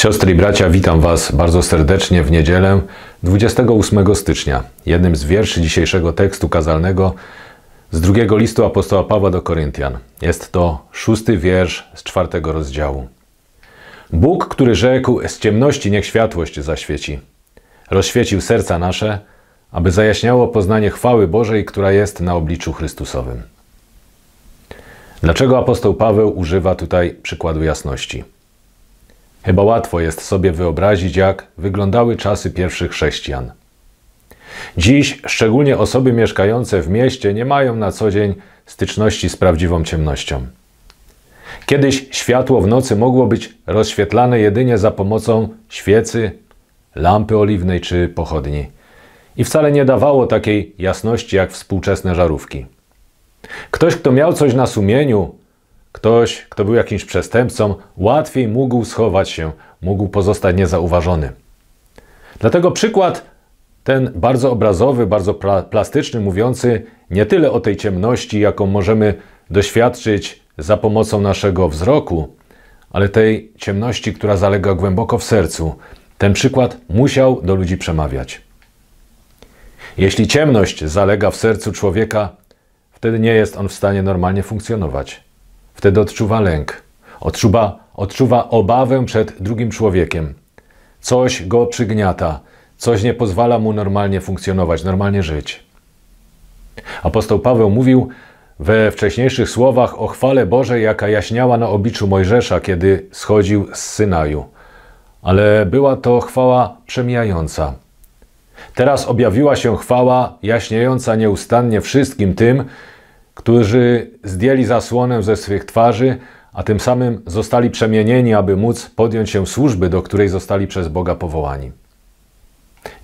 Siostry i bracia, witam Was bardzo serdecznie w niedzielę 28 stycznia. Jednym z wierszy dzisiejszego tekstu kazalnego z drugiego listu apostoła Pawła do Koryntian. Jest to szósty wiersz z czwartego rozdziału. Bóg, który rzekł, z ciemności niech światłość zaświeci, rozświecił serca nasze, aby zajaśniało poznanie chwały Bożej, która jest na obliczu Chrystusowym. Dlaczego apostoł Paweł używa tutaj przykładu jasności? Chyba łatwo jest sobie wyobrazić, jak wyglądały czasy pierwszych chrześcijan. Dziś szczególnie osoby mieszkające w mieście nie mają na co dzień styczności z prawdziwą ciemnością. Kiedyś światło w nocy mogło być rozświetlane jedynie za pomocą świecy, lampy oliwnej czy pochodni i wcale nie dawało takiej jasności jak współczesne żarówki. Ktoś, kto miał coś na sumieniu, Ktoś, kto był jakimś przestępcą, łatwiej mógł schować się, mógł pozostać niezauważony. Dlatego przykład ten bardzo obrazowy, bardzo plastyczny, mówiący nie tyle o tej ciemności, jaką możemy doświadczyć za pomocą naszego wzroku, ale tej ciemności, która zalega głęboko w sercu. Ten przykład musiał do ludzi przemawiać. Jeśli ciemność zalega w sercu człowieka, wtedy nie jest on w stanie normalnie funkcjonować. Wtedy odczuwa lęk, odczuwa, odczuwa obawę przed drugim człowiekiem. Coś go przygniata, coś nie pozwala mu normalnie funkcjonować, normalnie żyć. Apostoł Paweł mówił we wcześniejszych słowach o chwale Bożej, jaka jaśniała na obliczu Mojżesza, kiedy schodził z Synaju. Ale była to chwała przemijająca. Teraz objawiła się chwała jaśniejąca nieustannie wszystkim tym, którzy zdjęli zasłonę ze swych twarzy, a tym samym zostali przemienieni, aby móc podjąć się służby, do której zostali przez Boga powołani.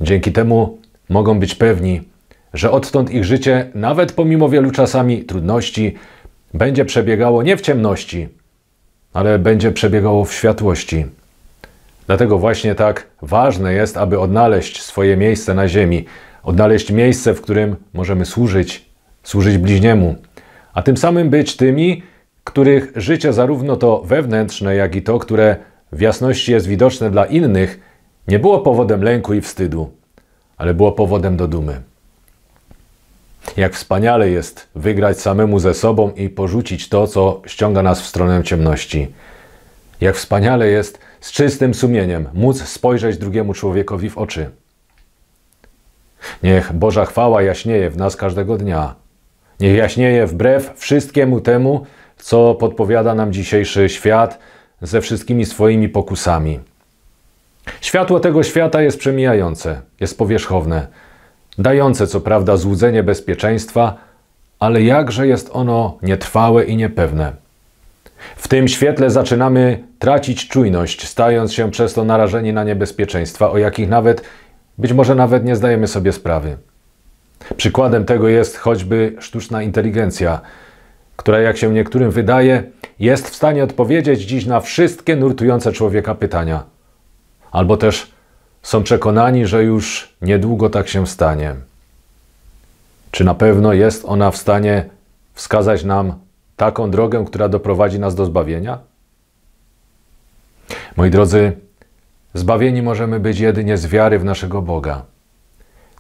Dzięki temu mogą być pewni, że odtąd ich życie, nawet pomimo wielu czasami trudności, będzie przebiegało nie w ciemności, ale będzie przebiegało w światłości. Dlatego właśnie tak ważne jest, aby odnaleźć swoje miejsce na ziemi, odnaleźć miejsce, w którym możemy służyć, służyć bliźniemu, a tym samym być tymi, których życie zarówno to wewnętrzne, jak i to, które w jasności jest widoczne dla innych, nie było powodem lęku i wstydu, ale było powodem do dumy. Jak wspaniale jest wygrać samemu ze sobą i porzucić to, co ściąga nas w stronę ciemności. Jak wspaniale jest z czystym sumieniem móc spojrzeć drugiemu człowiekowi w oczy. Niech Boża chwała jaśnieje w nas każdego dnia Niech jaśnieje wbrew wszystkiemu temu, co podpowiada nam dzisiejszy świat ze wszystkimi swoimi pokusami. Światło tego świata jest przemijające, jest powierzchowne, dające co prawda złudzenie bezpieczeństwa, ale jakże jest ono nietrwałe i niepewne. W tym świetle zaczynamy tracić czujność, stając się przez to narażeni na niebezpieczeństwa, o jakich nawet, być może nawet nie zdajemy sobie sprawy. Przykładem tego jest choćby sztuczna inteligencja, która, jak się niektórym wydaje, jest w stanie odpowiedzieć dziś na wszystkie nurtujące człowieka pytania. Albo też są przekonani, że już niedługo tak się stanie. Czy na pewno jest ona w stanie wskazać nam taką drogę, która doprowadzi nas do zbawienia? Moi drodzy, zbawieni możemy być jedynie z wiary w naszego Boga.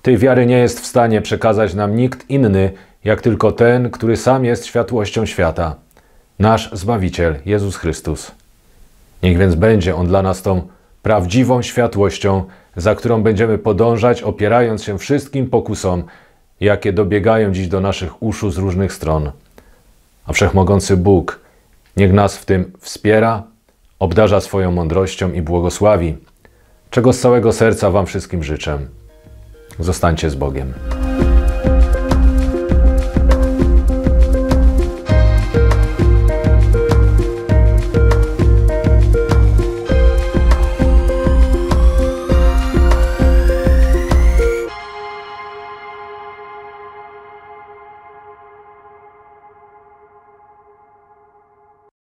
Tej wiary nie jest w stanie przekazać nam nikt inny, jak tylko ten, który sam jest światłością świata, nasz Zbawiciel Jezus Chrystus. Niech więc będzie On dla nas tą prawdziwą światłością, za którą będziemy podążać, opierając się wszystkim pokusom, jakie dobiegają dziś do naszych uszu z różnych stron. A wszechmogący Bóg niech nas w tym wspiera, obdarza swoją mądrością i błogosławi, czego z całego serca Wam wszystkim życzę. Zostańcie z Bogiem.